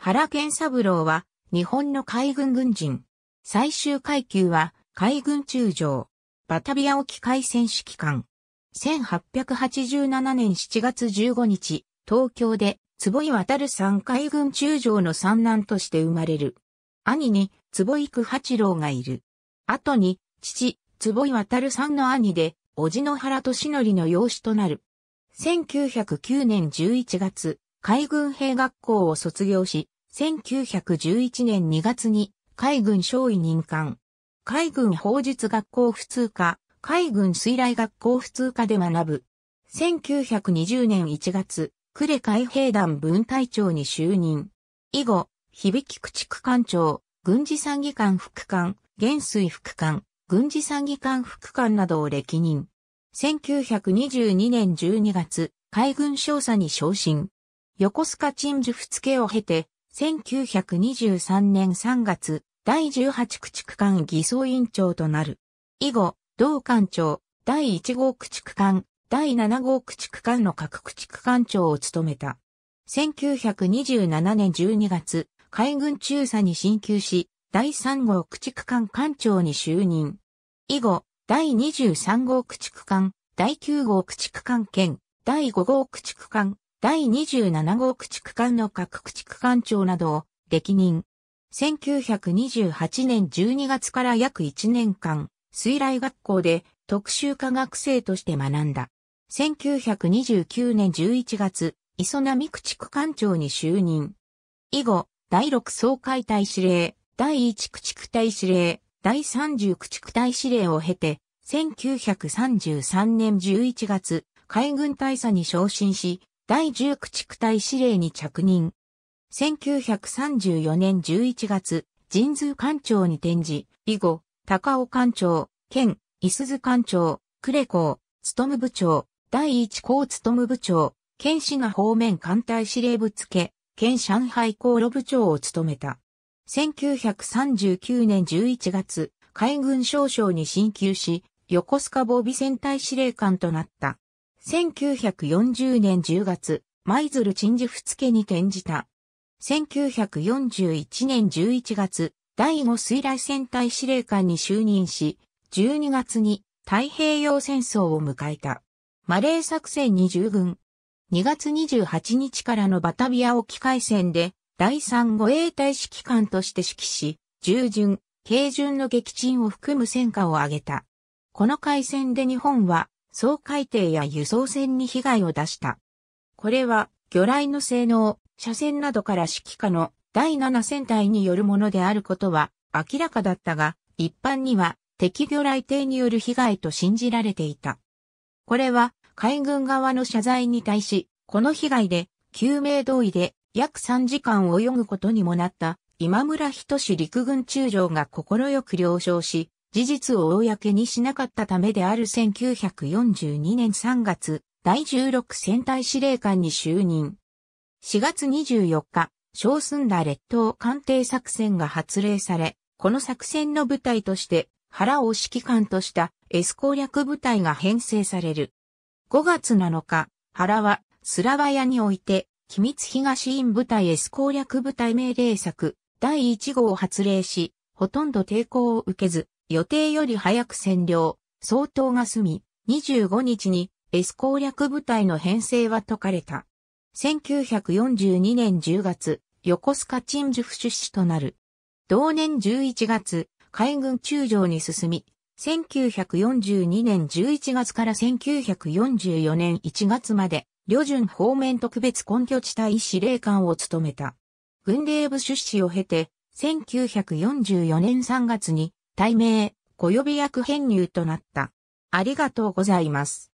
原健三郎は、日本の海軍軍人。最終階級は、海軍中将。バタビア沖海戦指揮官。1887年7月15日、東京で、坪井渡さん海軍中将の三男として生まれる。兄に、坪井久八郎がいる。後に、父、坪井渡さんの兄で、叔父の原敏則の養子となる。1909年11月、海軍兵学校を卒業し、1911年2月に海軍少尉任官。海軍法術学校普通科、海軍水雷学校普通科で学ぶ。1920年1月、呉海兵団分隊長に就任。以後、響き地区官長、軍事参議官副官、元帥副官、軍事参議官副官などを歴任。1922年12月、海軍少佐に昇進。横須賀鎮守府付を経て、1923年3月、第18駆逐艦偽装委員長となる。以後、同艦長、第1号駆逐艦、第7号駆逐艦の各駆逐艦長を務めた。1927年12月、海軍中佐に進級し、第3号駆逐艦艦長に就任。以後、第23号駆逐艦、第9号駆逐艦兼、第5号駆逐艦、第27号駆逐艦の各駆逐艦長などを歴任。1928年12月から約1年間、水雷学校で特殊科学生として学んだ。1929年11月、磯波駆逐艦長に就任。以後、第6総会大司令、第1駆逐隊司令、第30駆逐隊司令を経て、1933年11月、海軍大佐に昇進し、第十駆逐隊司令に着任。1934年11月、神通艦長に転じ、以後、高尾艦長、県、伊鈴艦長、呉港、務部長、第一校務部長、県滋賀方面艦隊司令部付、県上海航路部長を務めた。1939年11月、海軍少将に進級し、横須賀防備戦隊司令官となった。1940年10月、舞鶴鎮守府付に転じた。1941年11月、第5水雷戦隊司令官に就任し、12月に太平洋戦争を迎えた。マレー作戦に従軍。2月28日からのバタビア沖海戦で、第3護衛隊指揮官として指揮し、従順、軽順の撃沈を含む戦果を挙げた。この海戦で日本は総海艇や輸送船に被害を出した。これは、魚雷の性能、車線などから指揮下の第7戦隊によるものであることは明らかだったが、一般には敵魚雷艇による被害と信じられていた。これは海軍側の謝罪に対し、この被害で救命胴衣で約3時間泳ぐことにもなった今村仁志陸軍中将が快く了承し、事実を公にしなかったためである1942年3月、第16戦隊司令官に就任。4月24日、小寸田列島艦艇作戦が発令され、この作戦の部隊として原を指揮官としたエス攻略部隊が編成される。5月7日、原はスラバヤにおいて、機密東院部隊エス攻略部隊命令作第1号を発令し、ほとんど抵抗を受けず、予定より早く占領、総統が済み、25日に S 攻略部隊の編成は解かれた。1942年10月、横須賀鎮守府出資となる。同年11月、海軍中将に進み、1942年11月から1944年1月まで、旅順方面特別根拠地帯司令官を務めた。軍令部出資を経て、1944年3月に対名、ご予備役編入となった。ありがとうございます。